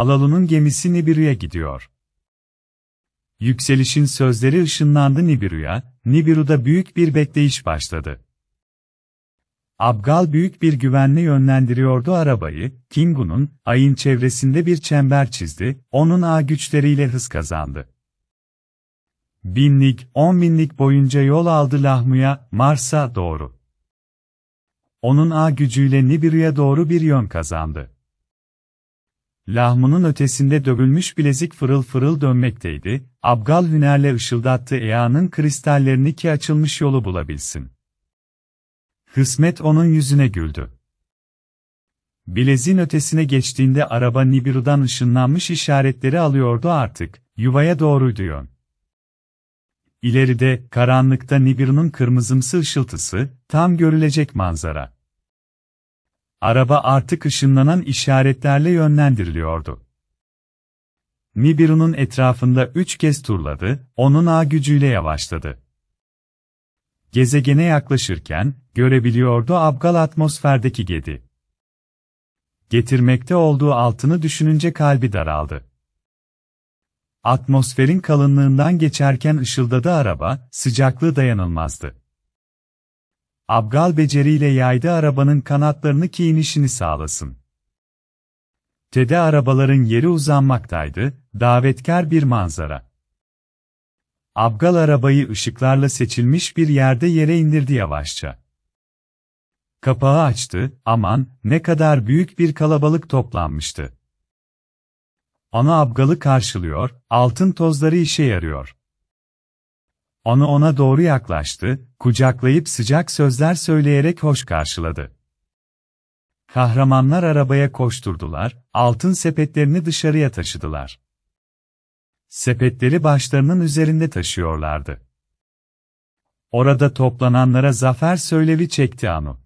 Alalı'nın gemisi Nibiru'ya gidiyor. Yükselişin sözleri ışınlandı Nibiru'ya, Nibiru'da büyük bir bekleyiş başladı. Abgal büyük bir güvenle yönlendiriyordu arabayı, Kingu'nun, ayın çevresinde bir çember çizdi, onun ağ güçleriyle hız kazandı. Binlik, on binlik boyunca yol aldı Lahmu'ya, Mars'a doğru. Onun ağ gücüyle Nibiru'ya doğru bir yön kazandı lahmının ötesinde dövülmüş bilezik fırıl fırıl dönmekteydi, abgal hünerle ışıldattı Ea'nın kristallerini ki açılmış yolu bulabilsin. Hısmet onun yüzüne güldü. Bilezin ötesine geçtiğinde araba Nibiru'dan ışınlanmış işaretleri alıyordu artık, yuvaya doğruydu yön. İleride, karanlıkta Nibiru'nun kırmızımsı ışıltısı, tam görülecek manzara. Araba artık ışınlanan işaretlerle yönlendiriliyordu. Nibiru'nun etrafında üç kez turladı, onun ağ gücüyle yavaşladı. Gezegene yaklaşırken, görebiliyordu Abgal atmosferdeki gedi. Getirmekte olduğu altını düşününce kalbi daraldı. Atmosferin kalınlığından geçerken ışıldadı araba, sıcaklığı dayanılmazdı abgal beceriyle yaydı arabanın kanatlarını giyinişini sağlasın. Tede arabaların yeri uzanmaktaydı, davetkar bir manzara. Abgal arabayı ışıklarla seçilmiş bir yerde yere indirdi yavaşça. Kapağı açtı, aman, ne kadar büyük bir kalabalık toplanmıştı. Ana abgalı karşılıyor, altın tozları işe yarıyor. Onu ona doğru yaklaştı, kucaklayıp sıcak sözler söyleyerek hoş karşıladı. Kahramanlar arabaya koşturdular, altın sepetlerini dışarıya taşıdılar. Sepetleri başlarının üzerinde taşıyorlardı. Orada toplananlara zafer söylevi çekti Anu.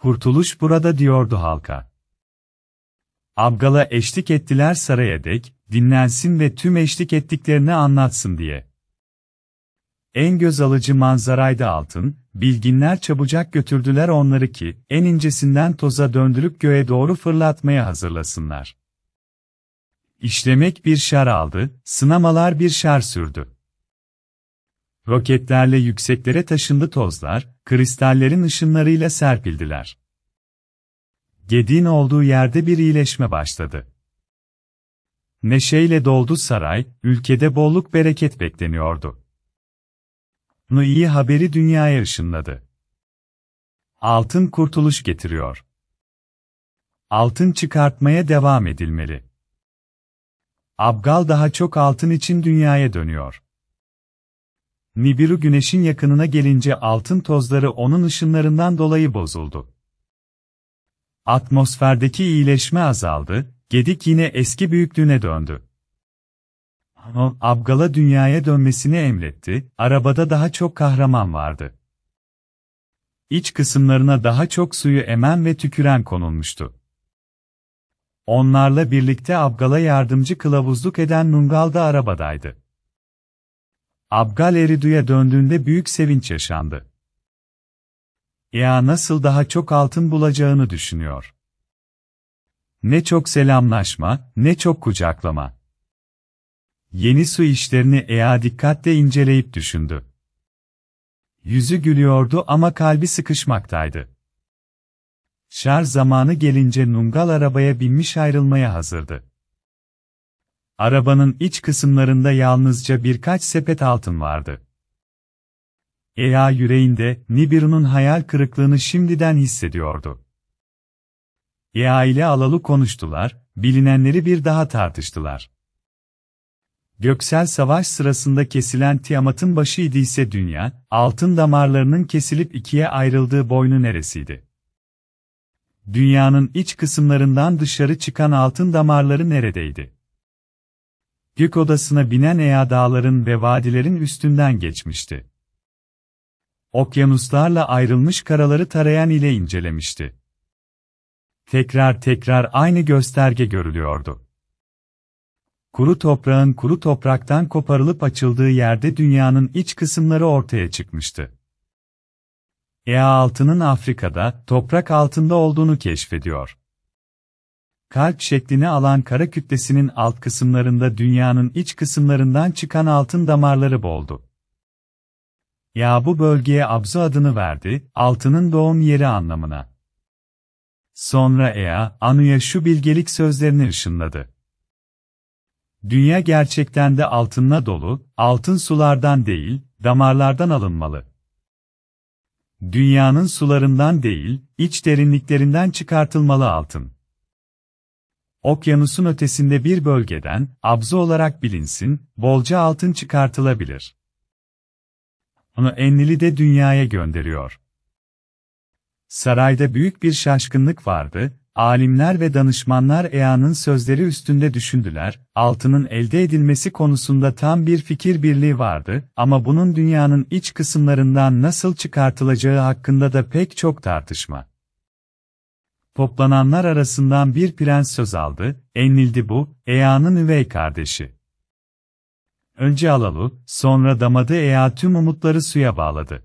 Kurtuluş burada diyordu halka. Abgal'a eşlik ettiler saraya dek, dinlensin ve tüm eşlik ettiklerini anlatsın diye. En göz alıcı manzaraydı altın, bilginler çabucak götürdüler onları ki, en incesinden toza döndürüp göğe doğru fırlatmaya hazırlasınlar. İşlemek bir şar aldı, sınamalar bir şar sürdü. Roketlerle yükseklere taşındı tozlar, kristallerin ışınlarıyla serpildiler. Gediğin olduğu yerde bir iyileşme başladı. Neşeyle doldu saray, ülkede bolluk bereket bekleniyordu. Nu iyi haberi dünyaya ışınladı. Altın kurtuluş getiriyor. Altın çıkartmaya devam edilmeli. Abgal daha çok altın için dünyaya dönüyor. Nibiru güneşin yakınına gelince altın tozları onun ışınlarından dolayı bozuldu. Atmosferdeki iyileşme azaldı, gedik yine eski büyüklüğüne döndü. Anon, Abgal'a dünyaya dönmesini emretti, arabada daha çok kahraman vardı. İç kısımlarına daha çok suyu emen ve tüküren konulmuştu. Onlarla birlikte Abgal'a yardımcı kılavuzluk eden Nungal da arabadaydı. Abgal Eridu'ya döndüğünde büyük sevinç yaşandı. Ya nasıl daha çok altın bulacağını düşünüyor. Ne çok selamlaşma, ne çok kucaklama. Yeni su işlerini Ea dikkatle inceleyip düşündü. Yüzü gülüyordu ama kalbi sıkışmaktaydı. Şar zamanı gelince Nungal arabaya binmiş ayrılmaya hazırdı. Arabanın iç kısımlarında yalnızca birkaç sepet altın vardı. Ea yüreğinde Nibiru'nun hayal kırıklığını şimdiden hissediyordu. Ea ile Alalu konuştular, bilinenleri bir daha tartıştılar. Göksel savaş sırasında kesilen Tiamat'ın başı idiyse dünya, altın damarlarının kesilip ikiye ayrıldığı boynu neresiydi? Dünyanın iç kısımlarından dışarı çıkan altın damarları neredeydi? Gök odasına binen Ea dağların ve vadilerin üstünden geçmişti. Okyanuslarla ayrılmış karaları tarayan ile incelemişti. Tekrar tekrar aynı gösterge görülüyordu kuru toprağın kuru topraktan koparılıp açıldığı yerde dünyanın iç kısımları ortaya çıkmıştı. Ea altının Afrika'da, toprak altında olduğunu keşfediyor. Kalp şeklini alan kara kütlesinin alt kısımlarında dünyanın iç kısımlarından çıkan altın damarları boldu. Ya bu bölgeye Abzu adını verdi, altının doğum yeri anlamına. Sonra Ea, Anu'ya şu bilgelik sözlerini ışınladı. Dünya gerçekten de altınla dolu, altın sulardan değil, damarlardan alınmalı. Dünyanın sularından değil, iç derinliklerinden çıkartılmalı altın. Okyanusun ötesinde bir bölgeden, abzu olarak bilinsin, bolca altın çıkartılabilir. Onu Enlili de dünyaya gönderiyor. Sarayda büyük bir şaşkınlık vardı, Alimler ve danışmanlar EA'nın sözleri üstünde düşündüler, altının elde edilmesi konusunda tam bir fikir birliği vardı ama bunun dünyanın iç kısımlarından nasıl çıkartılacağı hakkında da pek çok tartışma. Toplananlar arasından bir prens söz aldı, Enlildi bu, EA'nın üvey kardeşi. Önce Alalu, sonra damadı EA tüm umutları suya bağladı.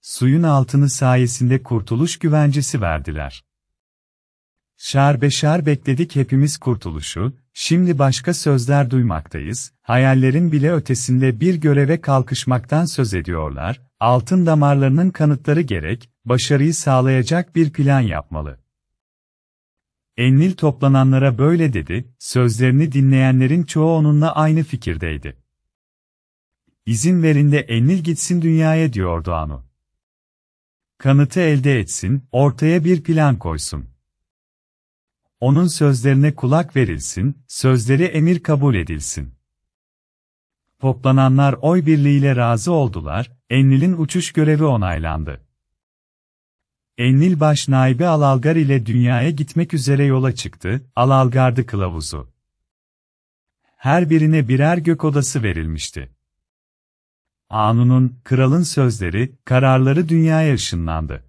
Suyun altını sayesinde kurtuluş güvencesi verdiler. Şar beşer bekledik hepimiz kurtuluşu, şimdi başka sözler duymaktayız, hayallerin bile ötesinde bir göreve kalkışmaktan söz ediyorlar, altın damarlarının kanıtları gerek, başarıyı sağlayacak bir plan yapmalı. Enlil toplananlara böyle dedi, sözlerini dinleyenlerin çoğu onunla aynı fikirdeydi. İzin verin de Enlil gitsin dünyaya diyordu Anu. Kanıtı elde etsin, ortaya bir plan koysun onun sözlerine kulak verilsin, sözleri emir kabul edilsin. Toplananlar oy birliğiyle razı oldular, Enlil'in uçuş görevi onaylandı. Enlil baş naibi Alalgar ile dünyaya gitmek üzere yola çıktı, Alalgar'dı kılavuzu. Her birine birer gök odası verilmişti. Anun'un, kralın sözleri, kararları dünyaya ışınlandı.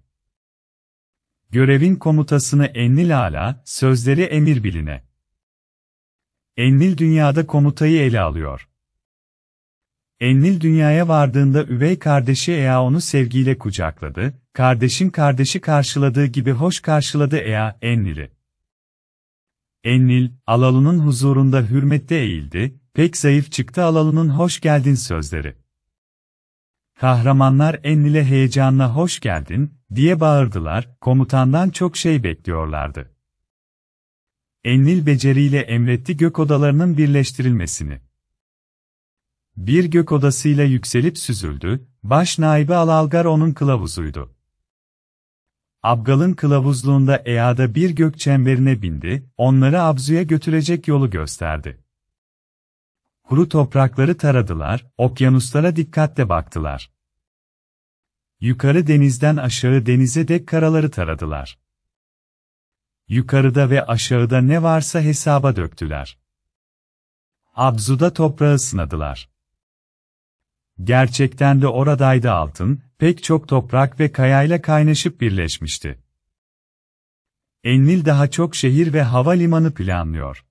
Görevin komutasını Ennil Ala, sözleri Emir Biline. Ennil dünyada komutayı ele alıyor. Ennil dünyaya vardığında üvey kardeşi Ea onu sevgiyle kucakladı, kardeşin kardeşi karşıladığı gibi hoş karşıladı Ea, Ennil'i. Ennil, Alalı'nın huzurunda hürmette eğildi, pek zayıf çıktı Alalı'nın hoş geldin sözleri kahramanlar Enlil'e heyecanla hoş geldin, diye bağırdılar, komutandan çok şey bekliyorlardı. Enlil beceriyle emretti gök odalarının birleştirilmesini. Bir gök odasıyla yükselip süzüldü, baş naibi Alalgar onun kılavuzuydu. Abgal'ın kılavuzluğunda Eada bir gök çemberine bindi, onları Abzu'ya götürecek yolu gösterdi. Kuru toprakları taradılar, okyanuslara dikkatle baktılar. Yukarı denizden aşağı denize dek karaları taradılar. Yukarıda ve aşağıda ne varsa hesaba döktüler. Abzuda toprağı sınadılar. Gerçekten de oradaydı altın, pek çok toprak ve kayayla kaynaşıp birleşmişti. Enlil daha çok şehir ve havalimanı planlıyor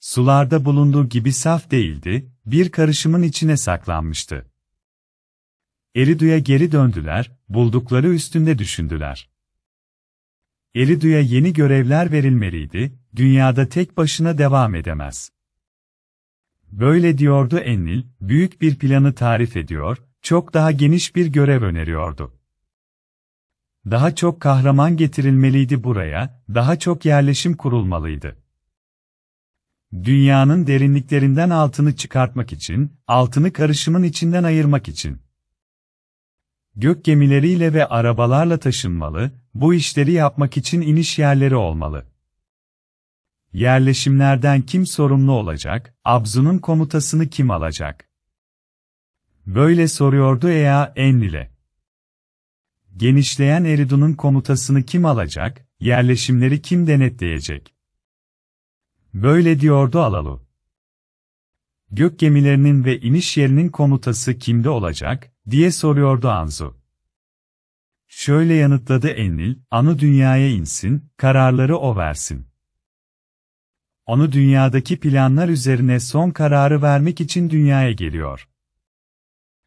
sularda bulunduğu gibi saf değildi, bir karışımın içine saklanmıştı. Eridu'ya geri döndüler, buldukları üstünde düşündüler. Eridu'ya yeni görevler verilmeliydi, dünyada tek başına devam edemez. Böyle diyordu Enlil, büyük bir planı tarif ediyor, çok daha geniş bir görev öneriyordu. Daha çok kahraman getirilmeliydi buraya, daha çok yerleşim kurulmalıydı. Dünyanın derinliklerinden altını çıkartmak için, altını karışımın içinden ayırmak için. Gök gemileriyle ve arabalarla taşınmalı, bu işleri yapmak için iniş yerleri olmalı. Yerleşimlerden kim sorumlu olacak, Abzu'nun komutasını kim alacak? Böyle soruyordu Ea Enlil'e. Genişleyen Eridun'un komutasını kim alacak, yerleşimleri kim denetleyecek? Böyle diyordu Alalu. Gök gemilerinin ve iniş yerinin komutası kimde olacak, diye soruyordu Anzu. Şöyle yanıtladı Enil: anı dünyaya insin, kararları o versin. Onu dünyadaki planlar üzerine son kararı vermek için dünyaya geliyor.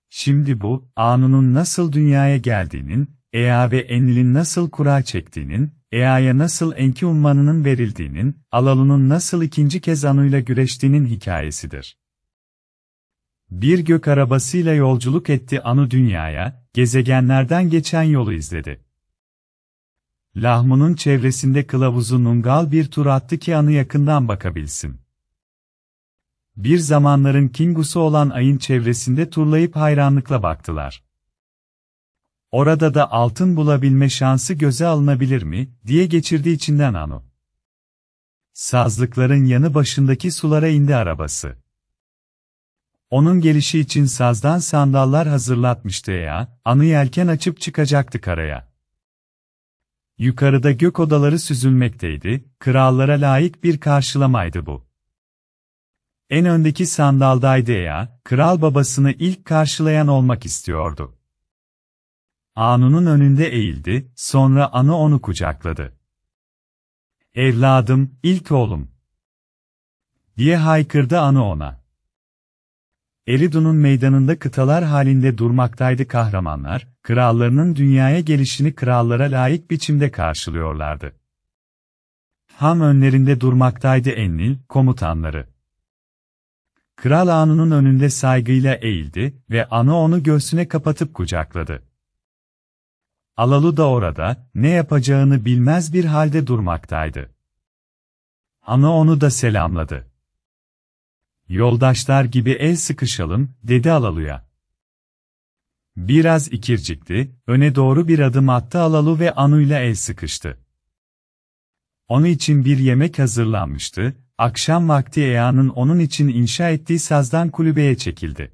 Şimdi bu, Anu'nun nasıl dünyaya geldiğinin, Ea ve Enil'in nasıl kura çektiğinin, EA'ya nasıl Enki Ummanı'nın verildiğinin, Alalu'nun nasıl ikinci kez Anu'yla güreştiğinin hikayesidir. Bir gök arabasıyla yolculuk etti Anu dünyaya, gezegenlerden geçen yolu izledi. Lahmu'nun çevresinde kılavuzu Nungal bir tur attı ki Anu yakından bakabilsin. Bir zamanların Kingusu olan ayın çevresinde turlayıp hayranlıkla baktılar orada da altın bulabilme şansı göze alınabilir mi, diye geçirdi içinden Anu. Sazlıkların yanı başındaki sulara indi arabası. Onun gelişi için sazdan sandallar hazırlatmıştı ya, anı yelken açıp çıkacaktı karaya. Yukarıda gök odaları süzülmekteydi, krallara layık bir karşılamaydı bu. En öndeki sandaldaydı ya, kral babasını ilk karşılayan olmak istiyordu. Anu'nun önünde eğildi, sonra Anu onu kucakladı. Evladım, ilk oğlum. Diye haykırdı Anu ona. Eridu'nun meydanında kıtalar halinde durmaktaydı kahramanlar, krallarının dünyaya gelişini krallara layık biçimde karşılıyorlardı. Ham önlerinde durmaktaydı Ennil, komutanları. Kral Anu'nun önünde saygıyla eğildi ve Anu onu göğsüne kapatıp kucakladı. Alalı da orada, ne yapacağını bilmez bir halde durmaktaydı. Ana onu da selamladı. Yoldaşlar gibi el sıkışalım, dedi Alalı'ya. Biraz ikircikti, öne doğru bir adım attı Alalı ve Anu'yla el sıkıştı. Onun için bir yemek hazırlanmıştı, akşam vakti Ea'nın onun için inşa ettiği sazdan kulübeye çekildi.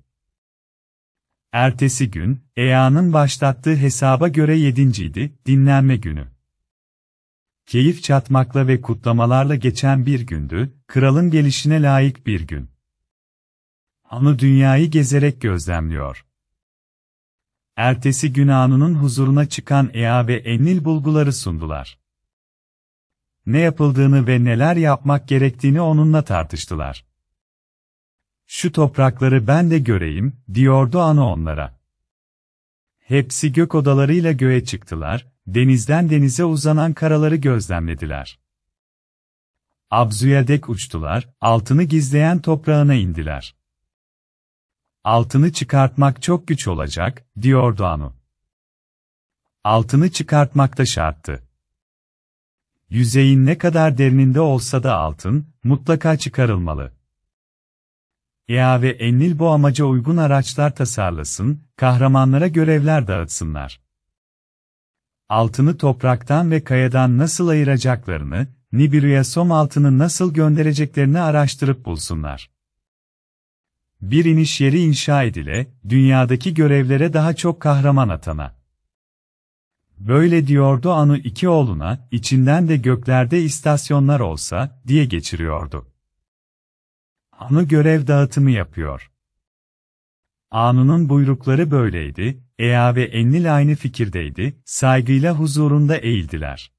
Ertesi gün, EA'nın başlattığı hesaba göre yedinciydi, dinlenme günü. Keyif çatmakla ve kutlamalarla geçen bir gündü, kralın gelişine layık bir gün. Anu dünyayı gezerek gözlemliyor. Ertesi gün Anu'nun huzuruna çıkan Ea ve Enil bulguları sundular. Ne yapıldığını ve neler yapmak gerektiğini onunla tartıştılar şu toprakları ben de göreyim, diyordu ana onlara. Hepsi gök odalarıyla göğe çıktılar, denizden denize uzanan karaları gözlemlediler. Abzuya dek uçtular, altını gizleyen toprağına indiler. Altını çıkartmak çok güç olacak, diyordu Anu. Altını çıkartmak da şarttı. Yüzeyin ne kadar derininde olsa da altın, mutlaka çıkarılmalı. EA ve Ennil bu amaca uygun araçlar tasarlasın, kahramanlara görevler dağıtsınlar. Altını topraktan ve kayadan nasıl ayıracaklarını, Nibiru'ya som altını nasıl göndereceklerini araştırıp bulsunlar. Bir iniş yeri inşa edile, dünyadaki görevlere daha çok kahraman atana. Böyle diyordu Anu iki oğluna, içinden de göklerde istasyonlar olsa, diye geçiriyordu anı görev dağıtımı yapıyor. Anunun buyrukları böyleydi, Ea ve Ennil aynı fikirdeydi, saygıyla huzurunda eğildiler.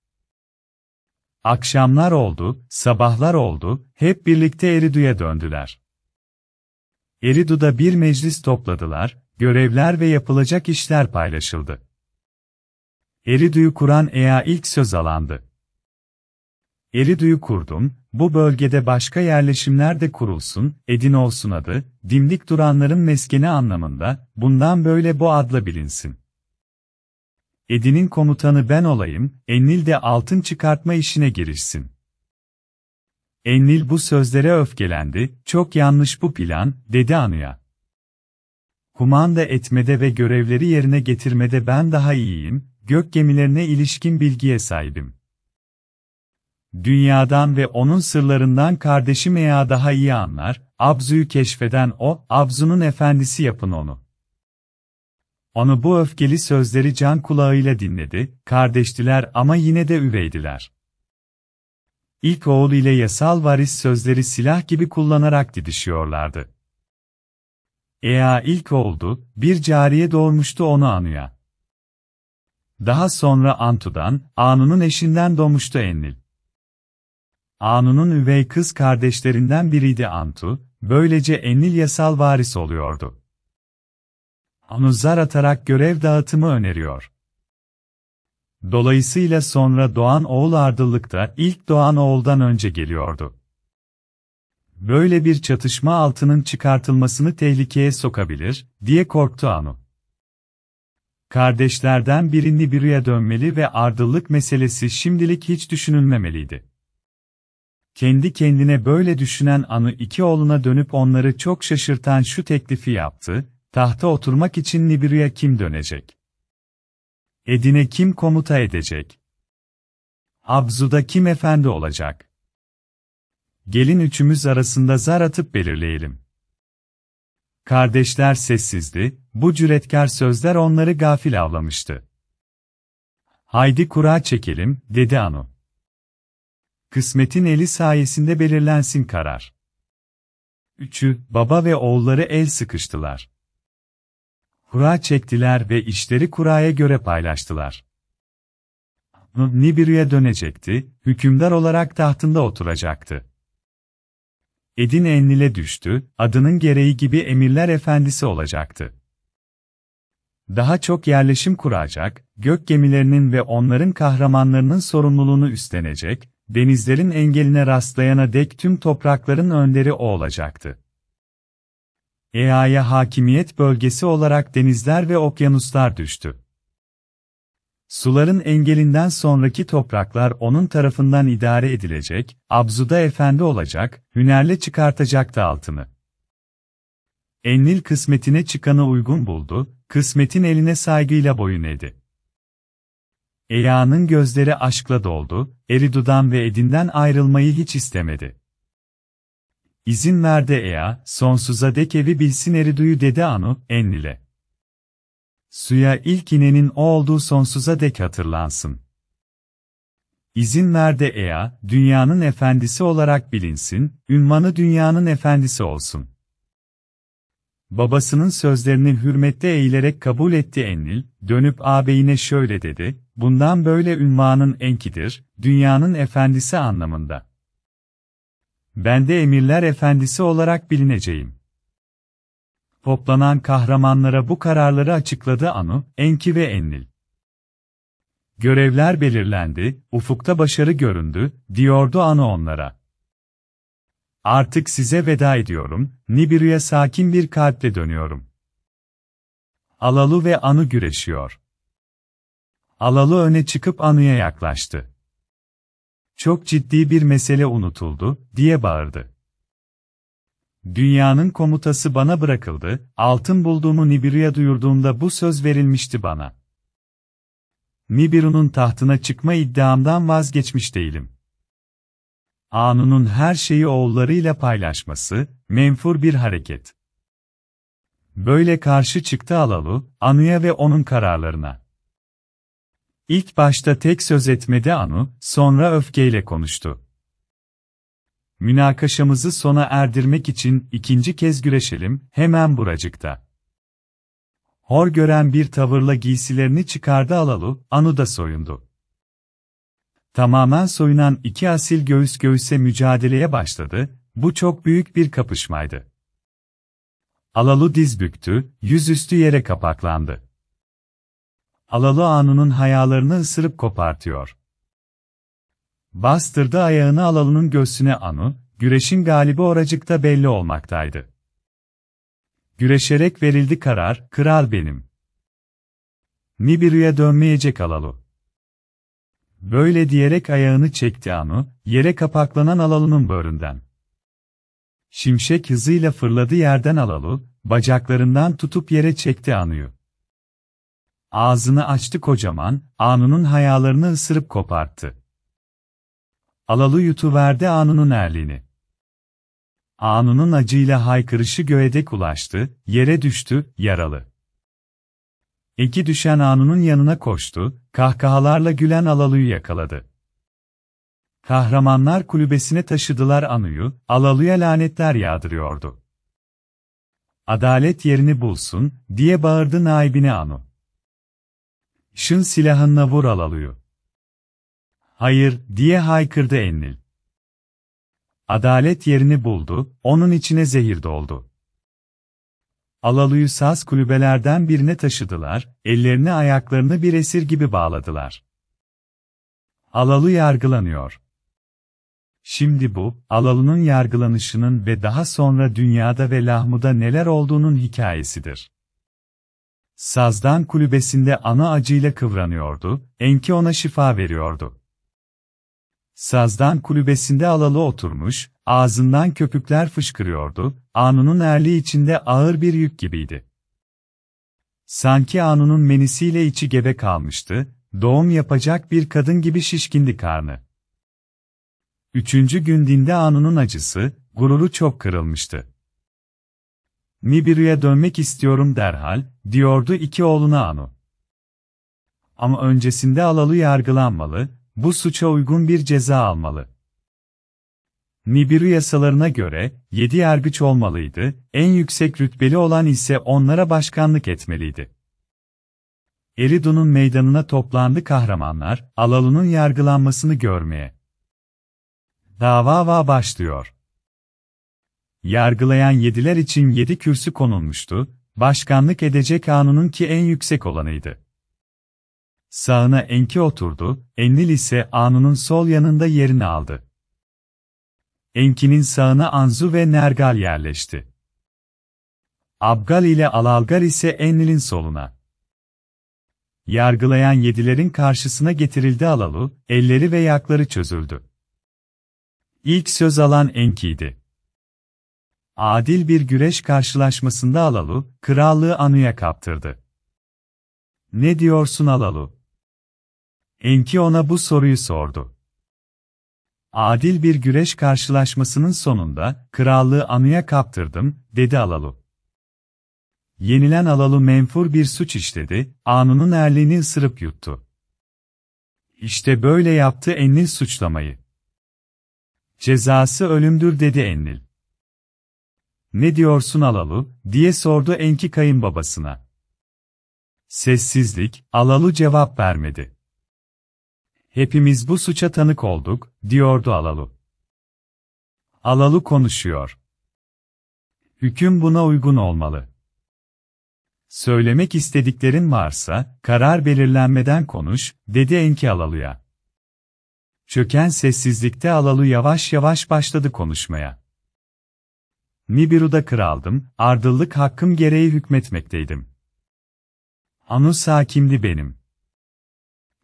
Akşamlar oldu, sabahlar oldu, hep birlikte Eridu'ya döndüler. Eridu'da bir meclis topladılar, görevler ve yapılacak işler paylaşıldı. Eridu'yu kuran Ea ilk söz alandı. Eridu'yu kurdum, bu bölgede başka yerleşimler de kurulsun, edin olsun adı, dimdik duranların meskeni anlamında, bundan böyle bu adla bilinsin. Edin'in komutanı ben olayım, Ennil de altın çıkartma işine girişsin. Ennil bu sözlere öfkelendi, çok yanlış bu plan, dedi Anu'ya. Kumanda etmede ve görevleri yerine getirmede ben daha iyiyim, gök gemilerine ilişkin bilgiye sahibim. Dünyadan ve onun sırlarından kardeşim Mea daha iyi anlar, Abzu'yu keşfeden o, Abzu'nun efendisi yapın onu. Onu bu öfkeli sözleri can kulağıyla dinledi, kardeştiler ama yine de üveydiler. İlk oğlu ile yasal varis sözleri silah gibi kullanarak didişiyorlardı. Ea ilk oldu, bir cariye doğmuştu onu Anu'ya. Daha sonra Antu'dan, Anu'nun eşinden doğmuştu Enlil. Anu'nun üvey kız kardeşlerinden biriydi Antu, böylece Enlil yasal varis oluyordu. Anu zar atarak görev dağıtımı öneriyor. Dolayısıyla sonra doğan oğul ardıllıkta ilk doğan oğuldan önce geliyordu. Böyle bir çatışma altının çıkartılmasını tehlikeye sokabilir, diye korktu Anu. Kardeşlerden birini birine dönmeli ve ardıllık meselesi şimdilik hiç düşünülmemeliydi kendi kendine böyle düşünen Anı iki oğluna dönüp onları çok şaşırtan şu teklifi yaptı, tahta oturmak için Nibiru'ya kim dönecek? Edine kim komuta edecek? Abzu'da kim efendi olacak? Gelin üçümüz arasında zar atıp belirleyelim. Kardeşler sessizdi, bu cüretkar sözler onları gafil avlamıştı. Haydi kura çekelim, dedi Anu kısmetin eli sayesinde belirlensin karar. Üçü, baba ve oğulları el sıkıştılar. Kura çektiler ve işleri kuraya göre paylaştılar. Nibiru'ya dönecekti, hükümdar olarak tahtında oturacaktı. Edin Enlil'e düştü, adının gereği gibi emirler efendisi olacaktı. Daha çok yerleşim kuracak, gök gemilerinin ve onların kahramanlarının sorumluluğunu üstlenecek, denizlerin engeline rastlayana dek tüm toprakların önderi o olacaktı. EA'ya hakimiyet bölgesi olarak denizler ve okyanuslar düştü. Suların engelinden sonraki topraklar onun tarafından idare edilecek, Abzuda efendi olacak, hünerle çıkartacaktı altını. Ennil kısmetine çıkanı uygun buldu, kısmetin eline saygıyla boyun eğdi. Eya'nın gözleri aşkla doldu, dudan ve Edin'den ayrılmayı hiç istemedi. İzin ver de Ea, sonsuza dek evi bilsin Eridu'yu dedi Anu, Enlil'e. Suya ilk inenin o olduğu sonsuza dek hatırlansın. İzin ver de Ea, dünyanın efendisi olarak bilinsin, ünvanı dünyanın efendisi olsun. Babasının sözlerini hürmette eğilerek kabul etti Enlil, dönüp ağabeyine şöyle dedi, bundan böyle ünvanın enkidir, dünyanın efendisi anlamında. Ben de emirler efendisi olarak bilineceğim. Toplanan kahramanlara bu kararları açıkladı Anu, Enki ve Enlil. Görevler belirlendi, ufukta başarı göründü, diyordu Anu onlara. Artık size veda ediyorum, Nibiru'ya sakin bir kalple dönüyorum. Alalu ve Anu güreşiyor. Alalu öne çıkıp Anu'ya yaklaştı. Çok ciddi bir mesele unutuldu, diye bağırdı. Dünyanın komutası bana bırakıldı, altın bulduğumu Nibiru'ya duyurduğumda bu söz verilmişti bana. Nibiru'nun tahtına çıkma iddiamdan vazgeçmiş değilim. Anun'un her şeyi oğullarıyla paylaşması, menfur bir hareket. Böyle karşı çıktı Alalu, Anu'ya ve onun kararlarına. İlk başta tek söz etmedi Anu, sonra öfkeyle konuştu. Münakaşamızı sona erdirmek için ikinci kez güreşelim, hemen buracıkta. Hor gören bir tavırla giysilerini çıkardı Alalu, Anu da soyundu. Tamamen soyunan iki asil göğüs göğüse mücadeleye başladı, bu çok büyük bir kapışmaydı. Alalı diz büktü, yüzüstü yere kapaklandı. Alalı Anu'nun hayalarını ısırıp kopartıyor. Bastırdı ayağını Alalı'nın göğsüne Anu, güreşin galibi oracıkta belli olmaktaydı. Güreşerek verildi karar, kral benim. Nibiru'ya dönmeyecek Alalı. Böyle diyerek ayağını çekti Anu, yere kapaklanan Alalı'nın bağrından. Şimşek hızıyla fırladı yerden Alalı, bacaklarından tutup yere çekti Anu'yu. Ağzını açtı kocaman, Anu'nun hayalarını ısırıp koparttı. Alalı yutuverdi Anu'nun erliğini. Anu'nun acıyla haykırışı göğe göğedek ulaştı, yere düştü, yaralı. Eki düşen Anu'nun yanına koştu, Kahkahalarla gülen Alalı'yı yakaladı. Kahramanlar kulübesine taşıdılar Anu'yu, Alalı'ya lanetler yağdırıyordu. Adalet yerini bulsun, diye bağırdı naibine Anu. Şın silahınla vur Alalı'yı. Hayır, diye haykırdı Ennil. Adalet yerini buldu, onun içine zehir doldu. Alalu'yu saz kulübelerden birine taşıdılar, ellerini ayaklarını bir esir gibi bağladılar. Alalu yargılanıyor. Şimdi bu, Alalu'nun yargılanışının ve daha sonra dünyada ve Lahmu'da neler olduğunun hikayesidir. Sazdan kulübesinde ana acıyla kıvranıyordu, Enki ona şifa veriyordu. Sazdan kulübesinde Alalı oturmuş, Ağzından köpükler fışkırıyordu, Anu'nun erliği içinde ağır bir yük gibiydi. Sanki Anu'nun menisiyle içi gebe kalmıştı, doğum yapacak bir kadın gibi şişkindi karnı. Üçüncü gün dinde Anu'nun acısı, gururu çok kırılmıştı. Nibiru'ya dönmek istiyorum derhal, diyordu iki oğluna Anu. Ama öncesinde alalı yargılanmalı, bu suça uygun bir ceza almalı. Nibiru yasalarına göre, 7 yargıç olmalıydı, en yüksek rütbeli olan ise onlara başkanlık etmeliydi. Eridu'nun meydanına toplandı kahramanlar, Alalu'nun yargılanmasını görmeye. Davava başlıyor. Yargılayan yediler için yedi kürsü konulmuştu, başkanlık edecek kanunun ki en yüksek olanıydı. Sağına Enki oturdu, Enlil ise Anu'nun sol yanında yerini aldı. Enki'nin sağına Anzu ve Nergal yerleşti. Abgal ile Alalgar ise Enlil'in soluna. Yargılayan yedilerin karşısına getirildi Alalu, elleri ve yakları çözüldü. İlk söz alan Enki'ydi. Adil bir güreş karşılaşmasında Alalu, krallığı Anu'ya kaptırdı. Ne diyorsun Alalu? Enki ona bu soruyu sordu. Adil bir güreş karşılaşmasının sonunda, krallığı anıya kaptırdım, dedi Alalu. Yenilen Alalu menfur bir suç işledi, anının erliğini ısırıp yuttu. İşte böyle yaptı Ennil suçlamayı. Cezası ölümdür dedi Ennil. Ne diyorsun Alalu, diye sordu Enki kayınbabasına. Sessizlik, Alalu cevap vermedi. Hepimiz bu suça tanık olduk, diyordu Alalu. Alalu konuşuyor. Hüküm buna uygun olmalı. Söylemek istediklerin varsa, karar belirlenmeden konuş, dedi Enki Alalu'ya. Çöken sessizlikte Alalu yavaş yavaş başladı konuşmaya. Nibiru'da kraldım, ardıllık hakkım gereği hükmetmekteydim. Anus hakimdi benim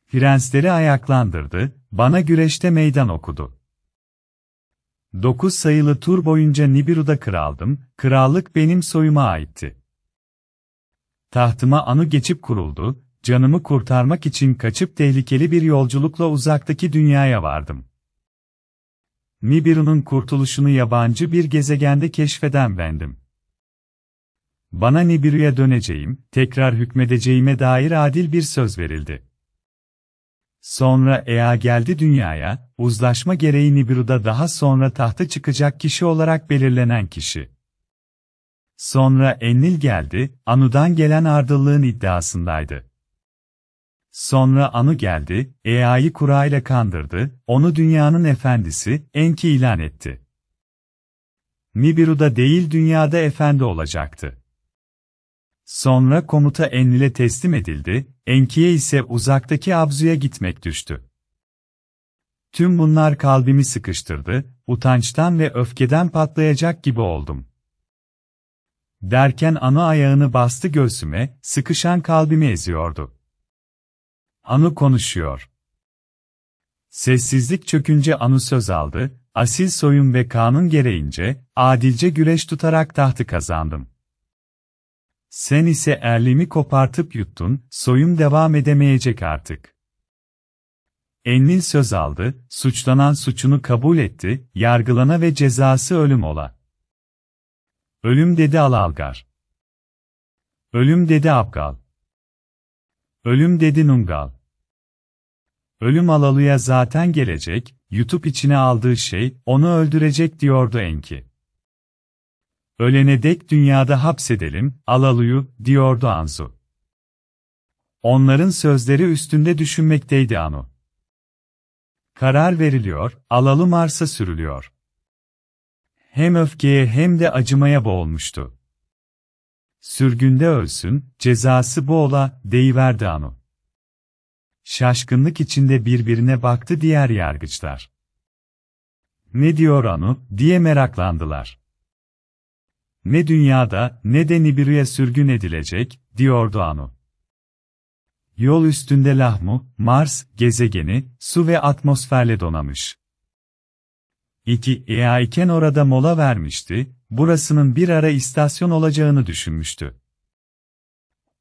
prensleri ayaklandırdı, bana güreşte meydan okudu. 9 sayılı tur boyunca Nibiru'da kraldım, krallık benim soyuma aitti. Tahtıma anı geçip kuruldu, canımı kurtarmak için kaçıp tehlikeli bir yolculukla uzaktaki dünyaya vardım. Nibiru'nun kurtuluşunu yabancı bir gezegende keşfeden bendim. Bana Nibiru'ya döneceğim, tekrar hükmedeceğime dair adil bir söz verildi. Sonra Ea geldi dünyaya, uzlaşma gereği Nibiru'da daha sonra tahta çıkacak kişi olarak belirlenen kişi. Sonra Enlil geldi, Anu'dan gelen ardıllığın iddiasındaydı. Sonra Anu geldi, Ea'yı ile kandırdı, onu dünyanın efendisi, Enki ilan etti. Nibiru'da değil dünyada efendi olacaktı. Sonra komuta Enlil'e teslim edildi, Enki'ye ise uzaktaki Abzu'ya gitmek düştü. Tüm bunlar kalbimi sıkıştırdı, utançtan ve öfkeden patlayacak gibi oldum. Derken Anu ayağını bastı göğsüme, sıkışan kalbimi eziyordu. Anu konuşuyor. Sessizlik çökünce Anu söz aldı, asil soyun ve kanun gereğince, adilce güreş tutarak tahtı kazandım. Sen ise erlimi kopartıp yuttun, soyum devam edemeyecek artık. Enlil söz aldı, suçlanan suçunu kabul etti, yargılana ve cezası ölüm ola. Ölüm dedi Alalgar. Ölüm dedi Abgal. Ölüm dedi Nungal. Ölüm Alalu'ya zaten gelecek, yutup içine aldığı şey, onu öldürecek diyordu Enki. Ölene dek dünyada hapsedelim, alaluyu, diyordu Anzu. Onların sözleri üstünde düşünmekteydi Anu. Karar veriliyor, alalı Mars'a sürülüyor. Hem öfkeye hem de acımaya boğulmuştu. Sürgünde ölsün, cezası bu ola, deyiverdi Anu. Şaşkınlık içinde birbirine baktı diğer yargıçlar. Ne diyor Anu, diye meraklandılar ne dünyada ne de Nibiru'ya sürgün edilecek, diyordu Anu. Yol üstünde Lahmu, Mars, gezegeni, su ve atmosferle donamış. 2. Eayken orada mola vermişti, burasının bir ara istasyon olacağını düşünmüştü.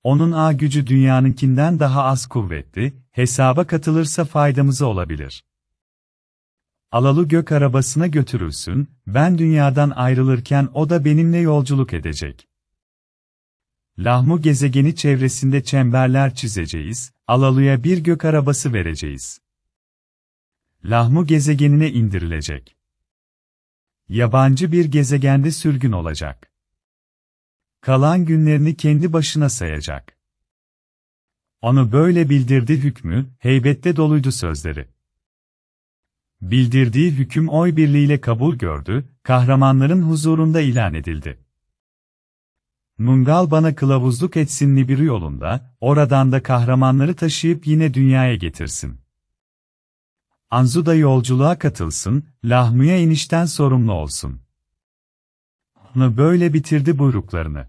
Onun a gücü dünyanınkinden daha az kuvvetli, hesaba katılırsa faydamıza olabilir alalı gök arabasına götürülsün, ben dünyadan ayrılırken o da benimle yolculuk edecek. Lahmu gezegeni çevresinde çemberler çizeceğiz, alalıya bir gök arabası vereceğiz. Lahmu gezegenine indirilecek. Yabancı bir gezegende sürgün olacak. Kalan günlerini kendi başına sayacak. Onu böyle bildirdi hükmü, heybette doluydu sözleri bildirdiği hüküm oy birliğiyle kabul gördü, kahramanların huzurunda ilan edildi. Mungal bana kılavuzluk etsin bir yolunda, oradan da kahramanları taşıyıp yine dünyaya getirsin. Anzu da yolculuğa katılsın, Lahmu'ya inişten sorumlu olsun. Nı böyle bitirdi buyruklarını.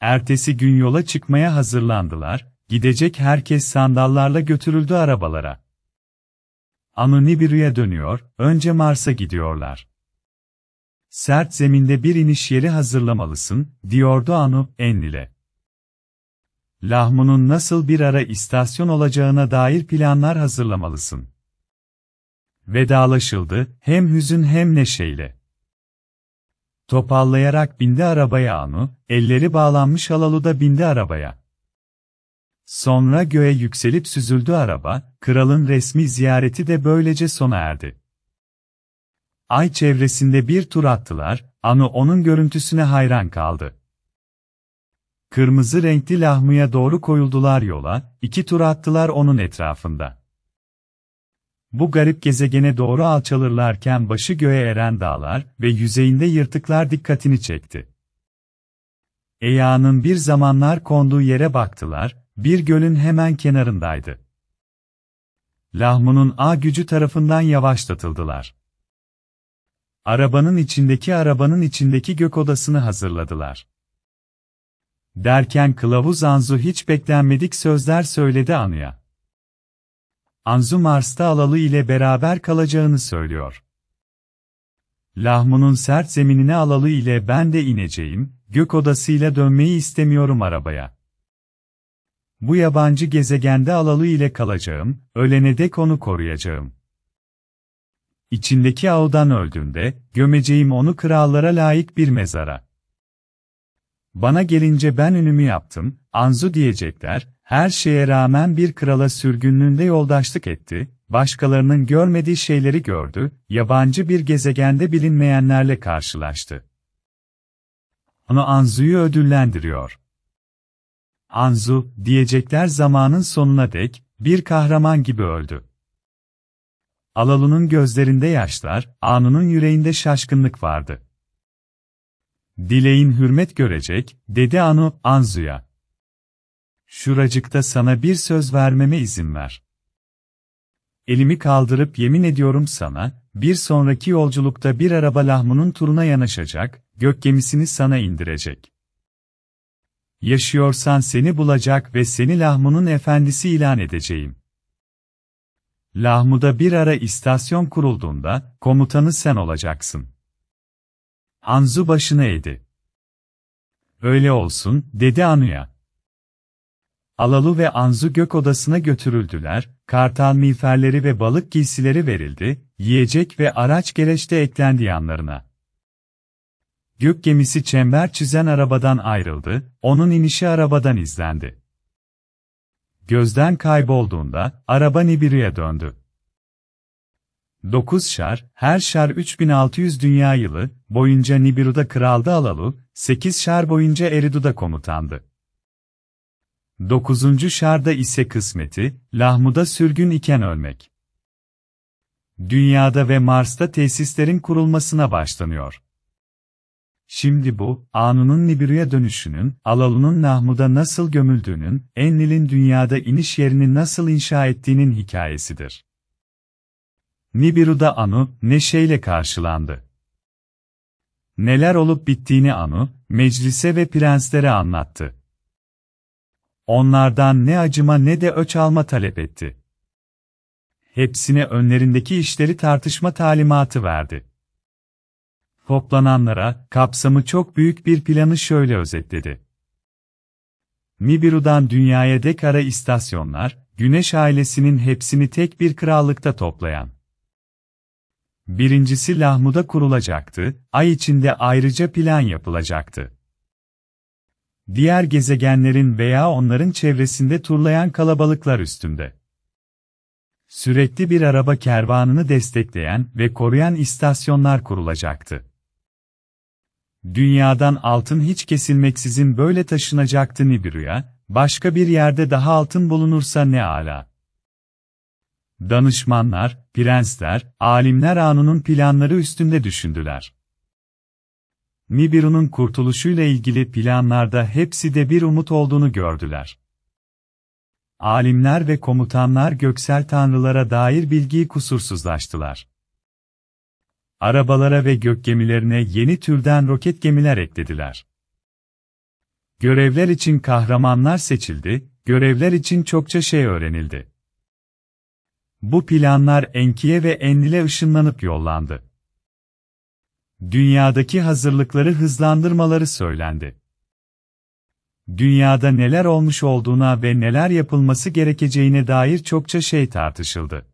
Ertesi gün yola çıkmaya hazırlandılar, gidecek herkes sandallarla götürüldü arabalara. Anonibirü'ye dönüyor, önce Mars'a gidiyorlar. Sert zeminde bir iniş yeri hazırlamalısın, diyordu Anu, Enlil'e. Lahmunun nasıl bir ara istasyon olacağına dair planlar hazırlamalısın. Vedalaşıldı, hem hüzün hem neşeyle. Topallayarak bindi arabaya Anu, elleri bağlanmış Alalu'da bindi arabaya. Sonra göğe yükselip süzüldü araba, kralın resmi ziyareti de böylece sona erdi. Ay çevresinde bir tur attılar, Anu onun görüntüsüne hayran kaldı. Kırmızı renkli lahmıya doğru koyuldular yola, iki tur attılar onun etrafında. Bu garip gezegene doğru alçalırlarken başı göğe eren dağlar ve yüzeyinde yırtıklar dikkatini çekti. Eya'nın bir zamanlar konduğu yere baktılar, bir gölün hemen kenarındaydı. Lahmunun A gücü tarafından yavaşlatıldılar. Arabanın içindeki arabanın içindeki gök odasını hazırladılar. Derken kılavuz Anzu hiç beklenmedik sözler söyledi Anuya. Anzu Mars'ta Alalı ile beraber kalacağını söylüyor. Lahmunun sert zeminine Alalı ile ben de ineceğim, gök odasıyla dönmeyi istemiyorum arabaya. Bu yabancı gezegende alalı ile kalacağım, ölene dek onu koruyacağım. İçindeki avdan öldüğünde, gömeceğim onu krallara layık bir mezara. Bana gelince ben ünümü yaptım, Anzu diyecekler, her şeye rağmen bir krala sürgünlüğünde yoldaşlık etti, başkalarının görmediği şeyleri gördü, yabancı bir gezegende bilinmeyenlerle karşılaştı. Onu Anzu'yu ödüllendiriyor. Anzu, diyecekler zamanın sonuna dek, bir kahraman gibi öldü. Alalunun gözlerinde yaşlar, Anu'nun yüreğinde şaşkınlık vardı. Dileğin hürmet görecek, dedi Anu, Anzu'ya. Şuracıkta sana bir söz vermeme izin ver. Elimi kaldırıp yemin ediyorum sana, bir sonraki yolculukta bir araba lahmunun turuna yanaşacak, gök gemisini sana indirecek. Yaşıyorsan seni bulacak ve seni Lahmun'un efendisi ilan edeceğim. Lahmu'da bir ara istasyon kurulduğunda, komutanı sen olacaksın. Anzu başına eğdi. Öyle olsun, dedi Anu'ya. Alalu ve Anzu gök odasına götürüldüler, kartal miğferleri ve balık giysileri verildi, yiyecek ve araç gereç eklendi yanlarına. Gök gemisi çember çizen arabadan ayrıldı, onun inişi arabadan izlendi. Gözden kaybolduğunda, araba Nibiru'ya döndü. 9 şar, her şar 3600 dünya yılı, boyunca Nibiru'da kraldı Alalu, 8 şar boyunca Eridu'da komutandı. 9. şarda ise kısmeti, Lahmud'a sürgün iken ölmek. Dünyada ve Mars'ta tesislerin kurulmasına başlanıyor. Şimdi bu, Anun'un Nibiru'ya dönüşünün, Alalu'nun Nahmud'a nasıl gömüldüğünün, Enlil'in dünyada iniş yerini nasıl inşa ettiğinin hikayesidir. Nibiru'da Anu, neşeyle karşılandı. Neler olup bittiğini Anu, meclise ve prenslere anlattı. Onlardan ne acıma ne de öç alma talep etti. Hepsine önlerindeki işleri tartışma talimatı verdi. Toplananlara, kapsamı çok büyük bir planı şöyle özetledi. Nibiru'dan dünyaya dek ara istasyonlar, Güneş ailesinin hepsini tek bir krallıkta toplayan. Birincisi Lahmu'da kurulacaktı, ay içinde ayrıca plan yapılacaktı. Diğer gezegenlerin veya onların çevresinde turlayan kalabalıklar üstünde. Sürekli bir araba kervanını destekleyen ve koruyan istasyonlar kurulacaktı. Dünyadan altın hiç kesilmeksizin böyle taşınacaktı Nibiru'ya, başka bir yerde daha altın bulunursa ne ala. Danışmanlar, prensler, alimler Anu'nun planları üstünde düşündüler. Nibiru'nun kurtuluşuyla ilgili planlarda hepsi de bir umut olduğunu gördüler. Alimler ve komutanlar göksel tanrılara dair bilgiyi kusursuzlaştılar arabalara ve gök gemilerine yeni türden roket gemiler eklediler. Görevler için kahramanlar seçildi, görevler için çokça şey öğrenildi. Bu planlar Enki'ye ve Enlil'e ışınlanıp yollandı. Dünyadaki hazırlıkları hızlandırmaları söylendi. Dünyada neler olmuş olduğuna ve neler yapılması gerekeceğine dair çokça şey tartışıldı.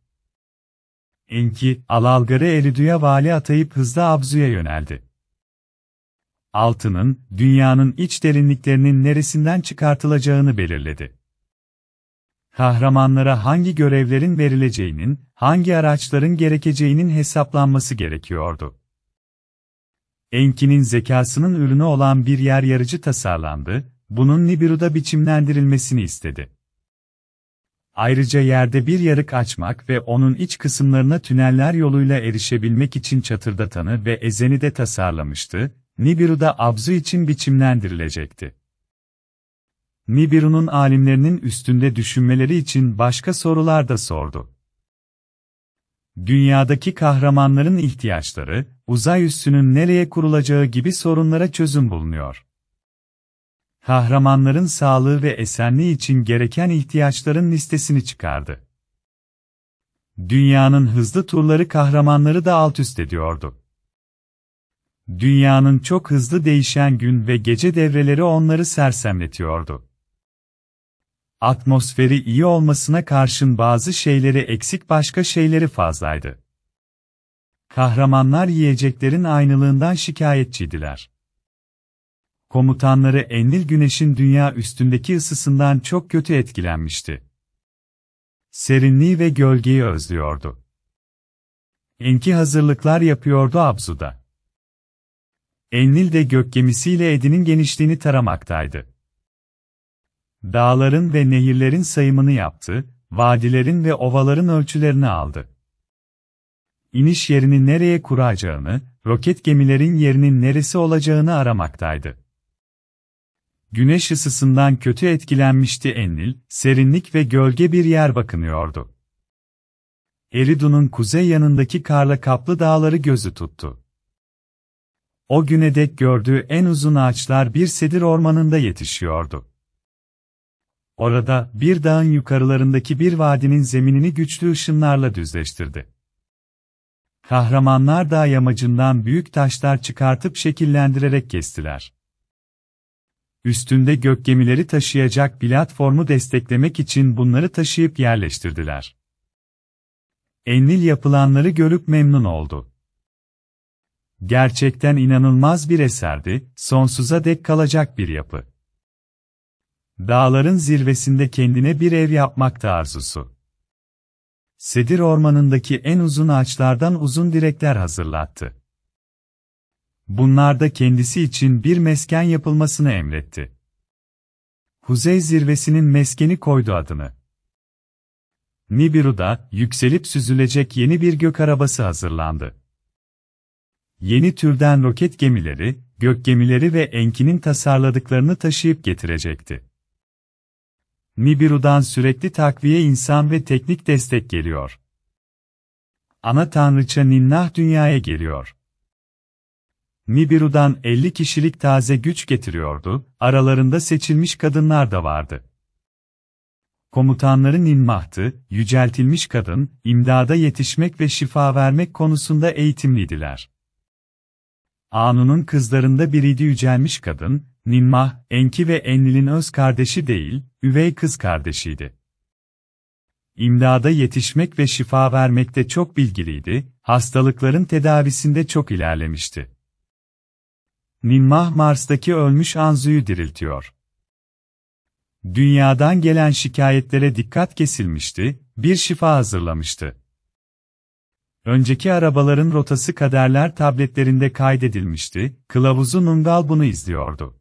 Enki, Alalgarı Eridü'ye vali atayıp hızlı Abzu'ya yöneldi. Altının, dünyanın iç derinliklerinin neresinden çıkartılacağını belirledi. Kahramanlara hangi görevlerin verileceğinin, hangi araçların gerekeceğinin hesaplanması gerekiyordu. Enki'nin zekasının ürünü olan bir yer yarıcı tasarlandı, bunun Nibiru'da biçimlendirilmesini istedi. Ayrıca yerde bir yarık açmak ve onun iç kısımlarına tüneller yoluyla erişebilmek için çatırdatanı ve ezeni de tasarlamıştı, Nibiru'da abzu için biçimlendirilecekti. Nibiru'nun alimlerinin üstünde düşünmeleri için başka sorular da sordu. Dünyadaki kahramanların ihtiyaçları, uzay üstünün nereye kurulacağı gibi sorunlara çözüm bulunuyor kahramanların sağlığı ve esenliği için gereken ihtiyaçların listesini çıkardı. Dünyanın hızlı turları kahramanları da alt üst ediyordu. Dünyanın çok hızlı değişen gün ve gece devreleri onları sersemletiyordu. Atmosferi iyi olmasına karşın bazı şeyleri eksik başka şeyleri fazlaydı. Kahramanlar yiyeceklerin aynılığından şikayetçiydiler komutanları Enlil Güneş'in dünya üstündeki ısısından çok kötü etkilenmişti. Serinliği ve gölgeyi özlüyordu. Enki hazırlıklar yapıyordu Abzu'da. Enlil de gök gemisiyle Edin'in genişliğini taramaktaydı. Dağların ve nehirlerin sayımını yaptı, vadilerin ve ovaların ölçülerini aldı. İniş yerini nereye kuracağını, roket gemilerin yerinin neresi olacağını aramaktaydı. Güneş ısısından kötü etkilenmişti Enlil, serinlik ve gölge bir yer bakınıyordu. Eridu'nun kuzey yanındaki karla kaplı dağları gözü tuttu. O güne dek gördüğü en uzun ağaçlar bir sedir ormanında yetişiyordu. Orada, bir dağın yukarılarındaki bir vadinin zeminini güçlü ışınlarla düzleştirdi. Kahramanlar dağ yamacından büyük taşlar çıkartıp şekillendirerek kestiler üstünde gök gemileri taşıyacak platformu desteklemek için bunları taşıyıp yerleştirdiler. Enlil yapılanları görüp memnun oldu. Gerçekten inanılmaz bir eserdi, sonsuza dek kalacak bir yapı. Dağların zirvesinde kendine bir ev yapmakta arzusu. Sedir ormanındaki en uzun ağaçlardan uzun direkler hazırlattı bunlarda kendisi için bir mesken yapılmasını emretti. Huzey zirvesinin meskeni koydu adını. Nibiru'da yükselip süzülecek yeni bir gök arabası hazırlandı. Yeni türden roket gemileri, gök gemileri ve Enki'nin tasarladıklarını taşıyıp getirecekti. Nibiru'dan sürekli takviye insan ve teknik destek geliyor. Ana tanrıça Ninnah dünyaya geliyor. Nibiru'dan 50 kişilik taze güç getiriyordu, aralarında seçilmiş kadınlar da vardı. Komutanların immahtı, yüceltilmiş kadın, imdada yetişmek ve şifa vermek konusunda eğitimliydiler. Anu'nun kızlarında biriydi yücelmiş kadın, Ninmah, Enki ve Enlil'in öz kardeşi değil, üvey kız kardeşiydi. İmdada yetişmek ve şifa vermekte çok bilgiliydi, hastalıkların tedavisinde çok ilerlemişti. Ninmah Mars'taki ölmüş Anzu'yu diriltiyor. Dünyadan gelen şikayetlere dikkat kesilmişti, bir şifa hazırlamıştı. Önceki arabaların rotası kaderler tabletlerinde kaydedilmişti, kılavuzu Nungal bunu izliyordu.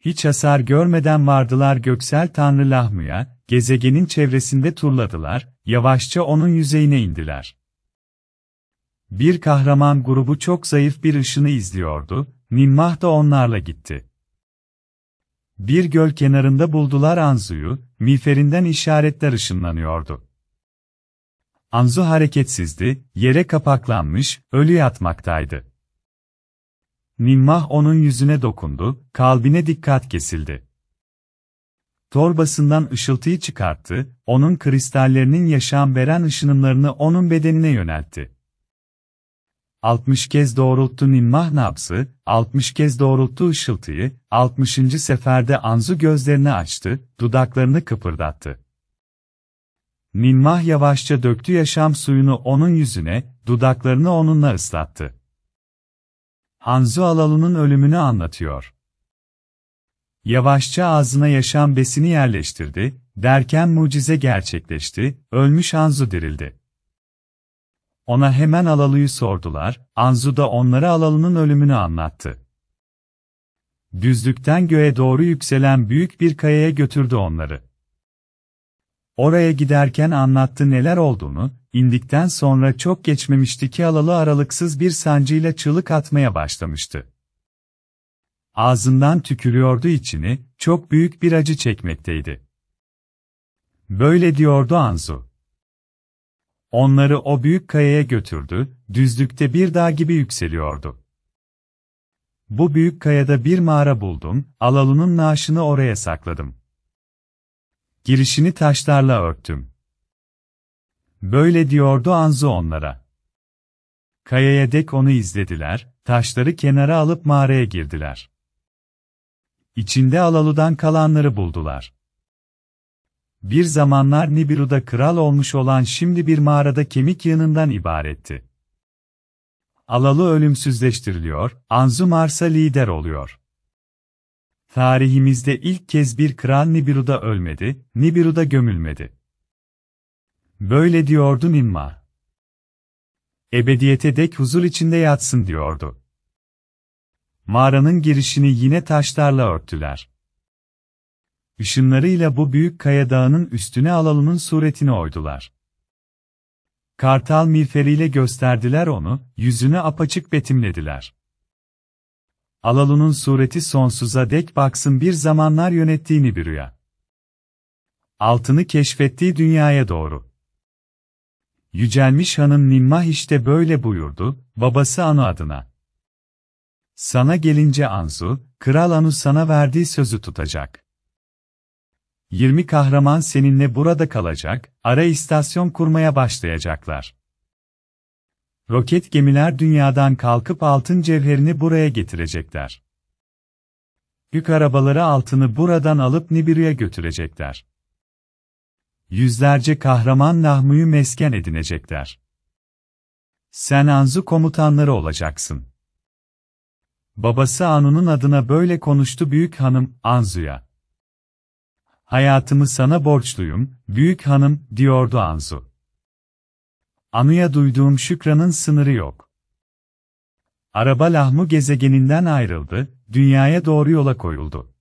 Hiç hasar görmeden vardılar göksel tanrı Lahmuya, gezegenin çevresinde turladılar, yavaşça onun yüzeyine indiler. Bir kahraman grubu çok zayıf bir ışını izliyordu, Nimmah da onlarla gitti. Bir göl kenarında buldular Anzu'yu, miğferinden işaretler ışınlanıyordu. Anzu hareketsizdi, yere kapaklanmış, ölü yatmaktaydı. Nimmah onun yüzüne dokundu, kalbine dikkat kesildi. Torbasından ışıltıyı çıkarttı, onun kristallerinin yaşam veren ışınımlarını onun bedenine yöneltti. 60 kez doğrulttu nimmah nabzı, 60 kez doğrulttu ışıltıyı, 60. seferde Anzu gözlerini açtı, dudaklarını kıpırdattı. Nimmah yavaşça döktü yaşam suyunu onun yüzüne, dudaklarını onunla ıslattı. Anzu Alalu'nun ölümünü anlatıyor. Yavaşça ağzına yaşam besini yerleştirdi, derken mucize gerçekleşti, ölmüş Anzu dirildi. Ona hemen Alalı'yı sordular, Anzu da onlara Alalı'nın ölümünü anlattı. Düzlükten göğe doğru yükselen büyük bir kayaya götürdü onları. Oraya giderken anlattı neler olduğunu, indikten sonra çok geçmemişti ki Alalı aralıksız bir sancıyla çığlık atmaya başlamıştı. Ağzından tükürüyordu içini, çok büyük bir acı çekmekteydi. Böyle diyordu Anzu. Onları o büyük kayaya götürdü, düzlükte bir dağ gibi yükseliyordu. Bu büyük kayada bir mağara buldum, Alalı'nın naaşını oraya sakladım. Girişini taşlarla örttüm. Böyle diyordu Anzu onlara. Kayaya dek onu izlediler, taşları kenara alıp mağaraya girdiler. İçinde alaludan kalanları buldular. Bir zamanlar Nibiru'da kral olmuş olan şimdi bir mağarada kemik yığınından ibaretti. Alalı ölümsüzleştiriliyor, Anzu Mars'a lider oluyor. Tarihimizde ilk kez bir kral Nibiru'da ölmedi, Nibiru'da gömülmedi. Böyle diyordu Nimma. Ebediyete dek huzur içinde yatsın diyordu. Mağaranın girişini yine taşlarla örttüler. Işınlarıyla bu büyük kaya dağının üstüne alalımın suretini oydular. Kartal milferiyle gösterdiler onu, yüzünü apaçık betimlediler. Alalu'nun sureti sonsuza dek baksın bir zamanlar yönettiğini bir rüya. Altını keşfettiği dünyaya doğru. Yücelmiş Hanım Nimmah işte böyle buyurdu, babası Anu adına. Sana gelince Anzu, Kral Anu sana verdiği sözü tutacak. 20 kahraman seninle burada kalacak, ara istasyon kurmaya başlayacaklar. Roket gemiler dünyadan kalkıp altın cevherini buraya getirecekler. Yük arabaları altını buradan alıp Nibiru'ya götürecekler. Yüzlerce kahraman Nahmu'yu mesken edinecekler. Sen Anzu komutanları olacaksın. Babası Anu'nun adına böyle konuştu büyük hanım, Anzu'ya hayatımı sana borçluyum, büyük hanım, diyordu Anzu. Anuya duyduğum şükranın sınırı yok. Araba lahmu gezegeninden ayrıldı, dünyaya doğru yola koyuldu.